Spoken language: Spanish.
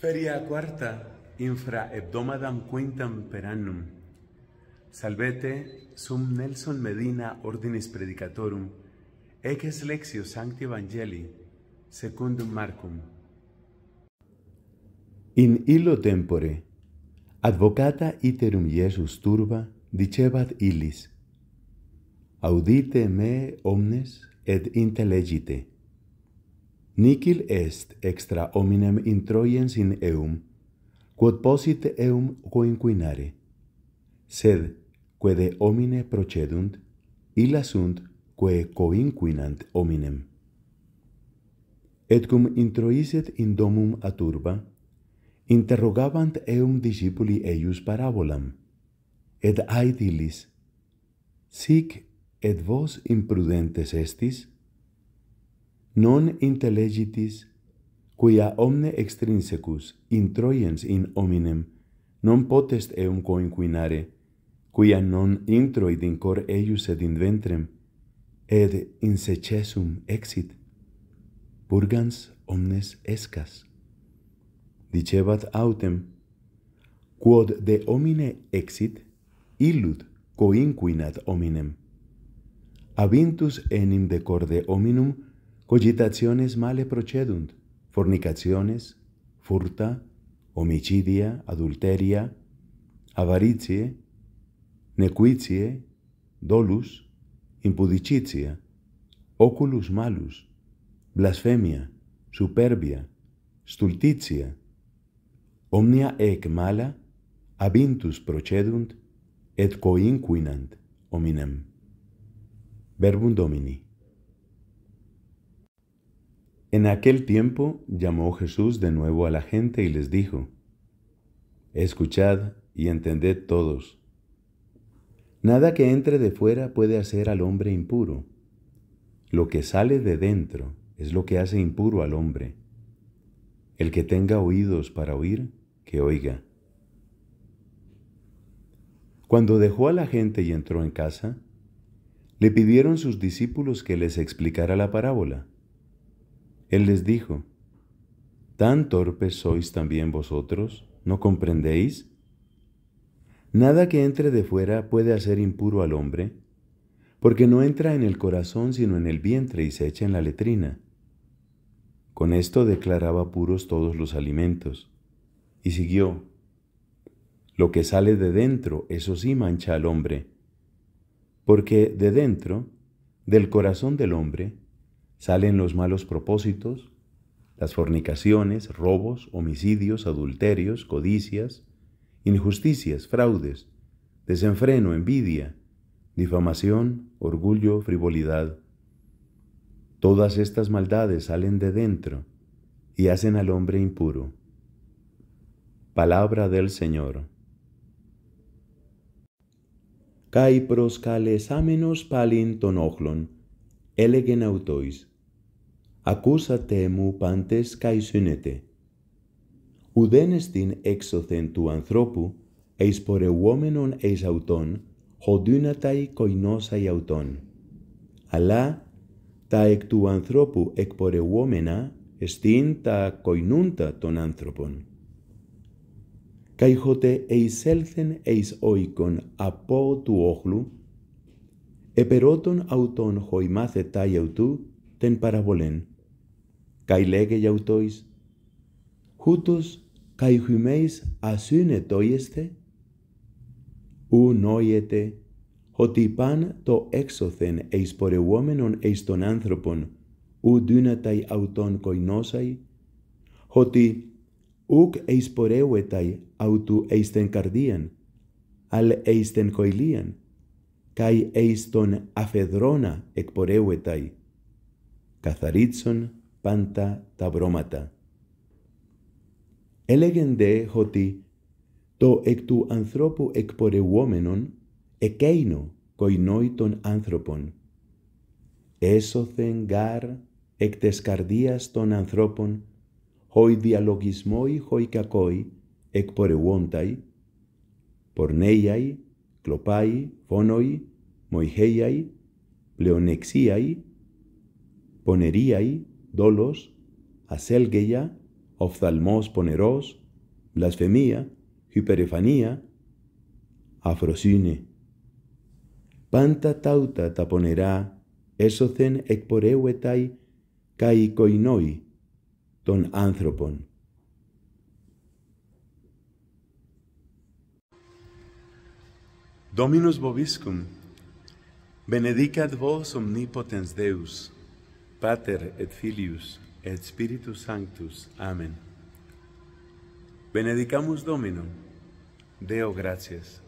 Feria quarta infra hebdomadam quintam per annum. Salvete sum Nelson Medina ordinis predicatorum, ec es lexio sancti evangelii, secundum marcum. In illo tempore, advocata iterum Iesus turba, dicebat illis, audite me omnes et intelegite nicil est extra hominem introiens in eum, quod posit eum coinquinare. Sed, quede homine procedunt, illa sunt quae coinquinant hominem. Et cum introiset in domum a turba, interrogabant eum discipuli eius parabolam, et aedilis, sic et vos imprudentes estis? non intelligitis quia omne extrinsecus introiens in hominem non potest eum coinquinare quia non introid in cor eius et in ventrem et in secessum exit purgans omnes escas dicebat autem quod de homine exit illud coinquinat hominem Avintus enim de corde hominum cogitationes male procedunt, fornicationes, furta, homicidia, adulteria, avaritie, nequitie, dolus, impudicitia, oculus malus, blasfemia, superbia, stultitia, omnia ec mala abintus procedunt et coinquinant hominem. Verbum Domini. En aquel tiempo llamó Jesús de nuevo a la gente y les dijo, Escuchad y entended todos. Nada que entre de fuera puede hacer al hombre impuro. Lo que sale de dentro es lo que hace impuro al hombre. El que tenga oídos para oír, que oiga. Cuando dejó a la gente y entró en casa, le pidieron sus discípulos que les explicara la parábola. Él les dijo, ¿tan torpes sois también vosotros? ¿No comprendéis? Nada que entre de fuera puede hacer impuro al hombre, porque no entra en el corazón sino en el vientre y se echa en la letrina. Con esto declaraba puros todos los alimentos. Y siguió, lo que sale de dentro, eso sí mancha al hombre, porque de dentro, del corazón del hombre, Salen los malos propósitos, las fornicaciones, robos, homicidios, adulterios, codicias, injusticias, fraudes, desenfreno, envidia, difamación, orgullo, frivolidad. Todas estas maldades salen de dentro y hacen al hombre impuro. Palabra del Señor. Kai palin tonoglon, elegen autois, Ακούσατε μου πάντες καησύνετε. Ουδέν εστίν έξωθεν του ανθρώπου, εις πορευόμενον εις αυτον, χοντύναται κοϊνόσαι αυτον. Αλλά τα εκ του ανθρώπου εκπορευόμενα εστίν τα κοινούντα των άνθρωπων. Καϊχότε έλθεν εις οίκον από του όχλου, επερώτων αυτον χοημάθετα αυτού, την παραβολέν. Καὶ λέγε για αυτοίς, «Χούτος καί χυμέις ασύνε είστε, ου νόιετε ότι παν το έξωθεν εις πορευόμενον εις τον άνθρωπον, ου δύναται αυτον κοινόσαι, ότι ουκ εις πορεύεται αυτού εις την καρδίαν, αλ εις την κοηλίαν, καί εις τον αφεδρόνα εκπορεύεται, καθαρίτσον πάντα τα βρώματα. Έλεγεν δε ότι το εκ του ανθρώπου εκπορευόμενον εκείνο κοϊνόι των άνθρωπων. Έσωθεν γάρ εκ της καρδίας των ανθρώπων, χοι διαλογισμόι χοι κακόι εκπορευόνταί, πορνέιαί, κλοπάι, φόνοι, μοιχέιαί, πλεονεξίαί, πονερίαί, dolos, aselgeia, oftalmos poneros, blasfemia, hiperefanía, afrosine. Panta tauta taponerá, esocen ekporeuetai kai koinoi, ton anthropon. Dominus vobiscum, benedicat vos omnipotens Deus, Pater et Filius et Spiritus Sanctus. Amén. Benedicamus Domino. Deo gracias.